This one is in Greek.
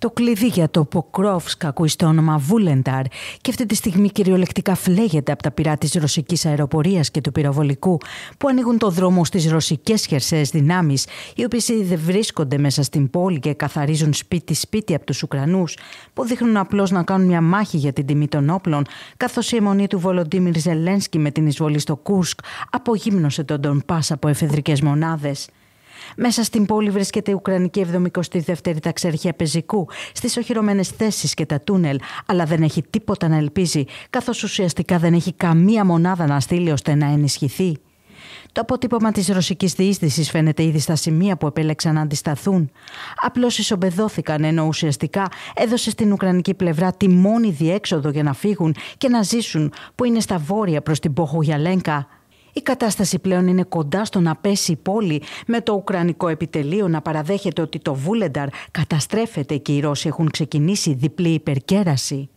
Το κλειδί για το Ποκρόφσκ ακούει στο όνομα Βούλενταρ και αυτή τη στιγμή κυριολεκτικά φλέγεται από τα πυρά της ρωσικής αεροπορίας και του πυροβολικού που ανοίγουν το δρόμο στις ρωσικές χερσαίες δυνάμεις οι οποίες ήδη βρίσκονται μέσα στην πόλη και καθαρίζουν σπίτι-σπίτι από τους Ουκρανούς που δείχνουν απλώς να κάνουν μια μάχη για την τιμή των όπλων καθώς η αιμονή του Βολοντίμιρ Ζελένσκι με την εισβολή στο Κούρσκ απογύμνωσε τον Ντονπάς από εφεδρικές μονάδες. Μέσα στην πόλη βρίσκεται η Ουκρανική 72η Ταξέρχεια Πεζικού, στις οχυρωμένες θέσεις και τα τούνελ, αλλά δεν έχει τίποτα να ελπίζει, καθώς ουσιαστικά δεν έχει καμία μονάδα να στείλει ώστε να ενισχυθεί. Το αποτύπωμα της ρωσικής διείσδυσης φαίνεται ήδη στα σημεία που επέλεξαν να αντισταθούν. Απλώς ισοπεδώθηκαν ενώ ουσιαστικά έδωσε στην Ουκρανική πλευρά τη μόνη διέξοδο για να φύγουν και να ζήσουν, που είναι στα βόρεια προς την Πόχο η κατάσταση πλέον είναι κοντά στο να πέσει η πόλη, με το Ουκρανικό επιτελείο να παραδέχεται ότι το Βούλενταρ καταστρέφεται και οι Ρώσοι έχουν ξεκινήσει διπλή υπερκέραση.